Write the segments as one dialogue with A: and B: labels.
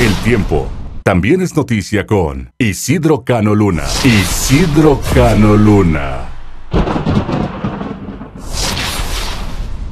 A: El tiempo. También es noticia con Isidro Cano Luna. Isidro Cano Luna.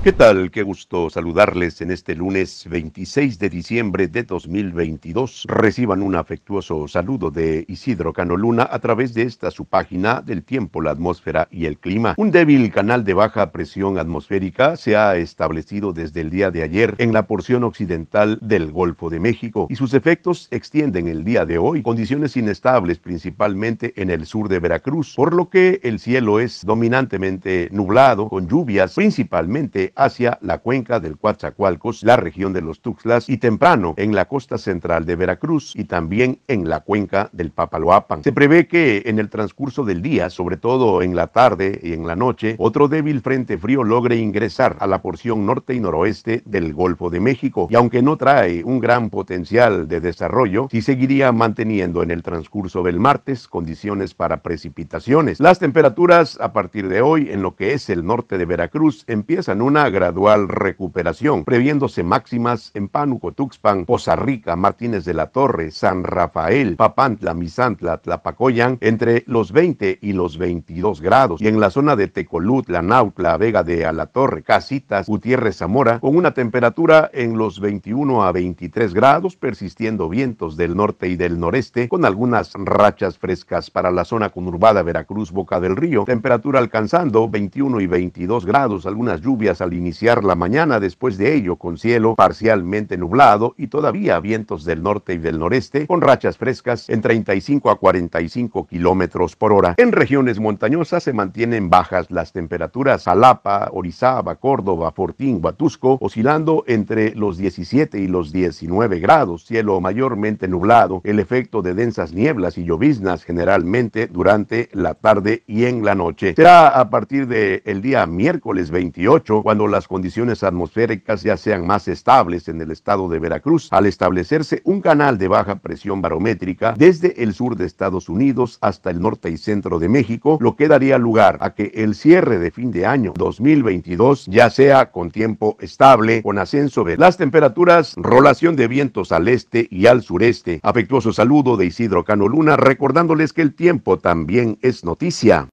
A: ¿Qué tal? Qué gusto saludarles en este lunes 26 de diciembre de 2022. Reciban un afectuoso saludo de Isidro Canoluna Luna a través de esta su página del tiempo, la atmósfera y el clima. Un débil canal de baja presión atmosférica se ha establecido desde el día de ayer en la porción occidental del Golfo de México y sus efectos extienden el día de hoy condiciones inestables principalmente en el sur de Veracruz, por lo que el cielo es dominantemente nublado con lluvias principalmente hacia la cuenca del Coatzacoalcos, la región de los Tuxtlas y temprano en la costa central de Veracruz y también en la cuenca del Papaloapan. Se prevé que en el transcurso del día, sobre todo en la tarde y en la noche, otro débil frente frío logre ingresar a la porción norte y noroeste del Golfo de México y aunque no trae un gran potencial de desarrollo, sí seguiría manteniendo en el transcurso del martes condiciones para precipitaciones. Las temperaturas a partir de hoy en lo que es el norte de Veracruz empiezan una gradual recuperación, previéndose máximas en Pánuco, Tuxpan, Poza Rica, Martínez de la Torre, San Rafael, Papantla, Misantla, Tlapacoyan, entre los 20 y los 22 grados, y en la zona de Tecolutla, Nautla, Vega de Alatorre, Casitas, Gutiérrez Zamora, con una temperatura en los 21 a 23 grados, persistiendo vientos del norte y del noreste, con algunas rachas frescas para la zona conurbada Veracruz, Boca del Río, temperatura alcanzando 21 y 22 grados, algunas lluvias al iniciar la mañana, después de ello con cielo parcialmente nublado y todavía vientos del norte y del noreste con rachas frescas en 35 a 45 kilómetros por hora. En regiones montañosas se mantienen bajas las temperaturas. Jalapa, Orizaba, Córdoba, Fortín, Huatusco oscilando entre los 17 y los 19 grados, cielo mayormente nublado, el efecto de densas nieblas y lloviznas generalmente durante la tarde y en la noche. Será a partir de el día miércoles 28 cuando las condiciones atmosféricas ya sean más estables en el estado de Veracruz, al establecerse un canal de baja presión barométrica desde el sur de Estados Unidos hasta el norte y centro de México, lo que daría lugar a que el cierre de fin de año 2022 ya sea con tiempo estable, con ascenso de las temperaturas, rolación de vientos al este y al sureste. Afectuoso saludo de Isidro Cano Luna, recordándoles que el tiempo también es noticia.